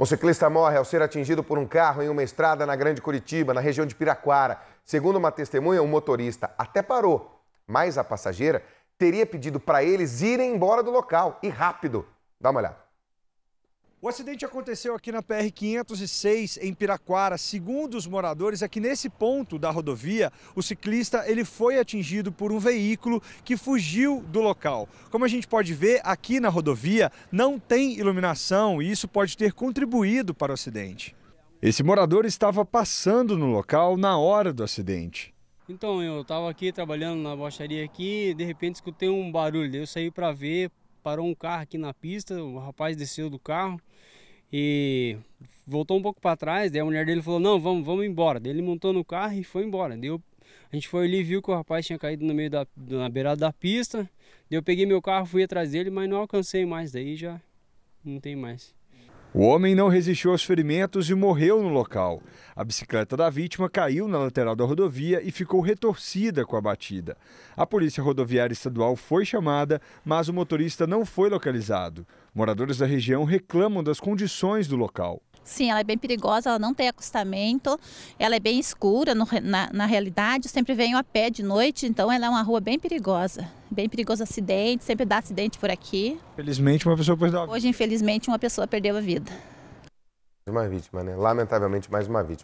Um ciclista morre ao ser atingido por um carro em uma estrada na Grande Curitiba, na região de Piraquara. Segundo uma testemunha, o um motorista até parou, mas a passageira teria pedido para eles irem embora do local e rápido. Dá uma olhada. O acidente aconteceu aqui na PR-506, em Piraquara. Segundo os moradores, aqui é nesse ponto da rodovia, o ciclista ele foi atingido por um veículo que fugiu do local. Como a gente pode ver, aqui na rodovia não tem iluminação e isso pode ter contribuído para o acidente. Esse morador estava passando no local na hora do acidente. Então, eu estava aqui trabalhando na baixaria aqui, de repente escutei um barulho, eu saí para ver, parou um carro aqui na pista, o rapaz desceu do carro e voltou um pouco para trás, daí a mulher dele falou: "Não, vamos, vamos embora". Daí ele montou no carro e foi embora. Deu a gente foi ali viu que o rapaz tinha caído no meio da na beirada da pista. Daí eu peguei meu carro, fui atrás dele, mas não alcancei mais, daí já não tem mais. O homem não resistiu aos ferimentos e morreu no local. A bicicleta da vítima caiu na lateral da rodovia e ficou retorcida com a batida. A Polícia Rodoviária Estadual foi chamada, mas o motorista não foi localizado. Moradores da região reclamam das condições do local. Sim, ela é bem perigosa, ela não tem acostamento, ela é bem escura no, na, na realidade, eu sempre venho a pé de noite, então ela é uma rua bem perigosa. Bem perigoso acidente, sempre dá acidente por aqui. Felizmente uma pessoa perdeu a vida. Hoje, infelizmente, uma pessoa perdeu a vida. Mais Uma vítima, né? Lamentavelmente, mais uma vítima.